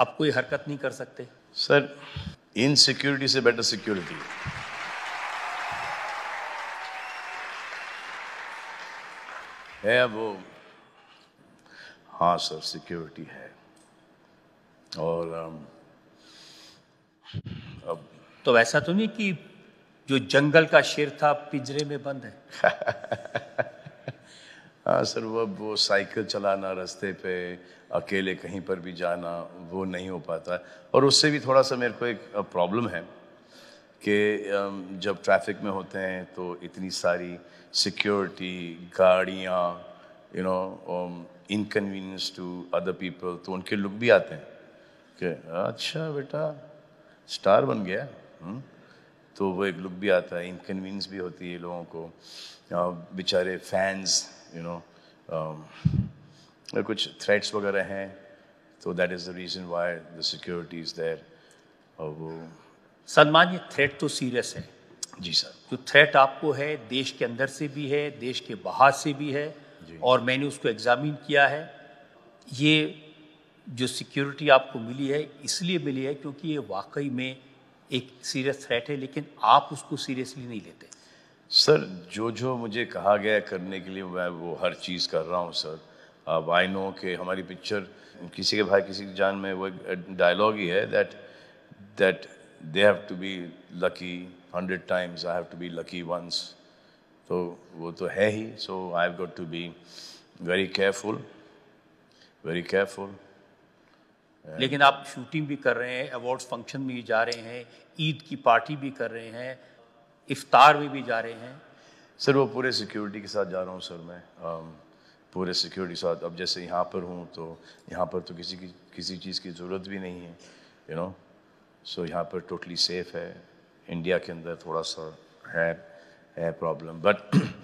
आप कोई हरकत नहीं कर सकते सर इन सिक्योरिटी से बेटर सिक्योरिटी है वो हाँ सर सिक्योरिटी है और um, अब तो ऐसा तो नहीं कि जो जंगल का शेर था पिंजरे में बंद है हाँ सर वह वो साइकिल चलाना रास्ते पे अकेले कहीं पर भी जाना वो नहीं हो पाता है और उससे भी थोड़ा सा मेरे को एक प्रॉब्लम है कि जब ट्रैफिक में होते हैं तो इतनी सारी सिक्योरिटी गाड़ियाँ you know inconvenience to other people तो उनके लुक भी आते हैं कि अच्छा बेटा स्टार बन गया हुँ? हम्म? तो वो एक लुक भी आता है इनकन्वीनियंस भी होती है लोगों को बेचारे फैंस यू नो कुछ थ्रेट्स वगैरह हैं तो that is the reason why the security is there और वो सलमान ये थ्रेट तो सीरियस है जी सर जो थ्रेट आपको है देश के अंदर से भी है देश के बाहर से भी है और मैंने उसको एग्जामिन किया है ये जो सिक्योरिटी आपको मिली है इसलिए मिली है क्योंकि ये वाकई में एक सीरियस थ्रेट है लेकिन आप उसको सीरियसली नहीं लेते सर जो जो मुझे कहा गया करने के लिए मैं वो हर चीज़ कर रहा हूँ सर अब आई नो के हमारी पिक्चर किसी के भाई किसी की जान में वो डायलॉग ही है that that they have to be lucky hundred times I have to be lucky once तो वो तो है ही so I have got to be very careful very careful लेकिन आप शूटिंग भी कर रहे हैं अवार्ड्स फंक्शन में भी जा रहे हैं ईद की पार्टी भी कर रहे हैं इफ्तार में भी जा रहे हैं सर वो पूरे सिक्योरिटी के साथ जा रहा हूँ सर मैं पूरे सिक्योरिटी के साथ अब जैसे यहाँ पर हूँ तो यहाँ पर तो किसी की किसी चीज़ की ज़रूरत भी नहीं है यू नो सो यहाँ पर टोटली सेफ़ है इंडिया के अंदर थोड़ा सा है है प्रॉब्लम बट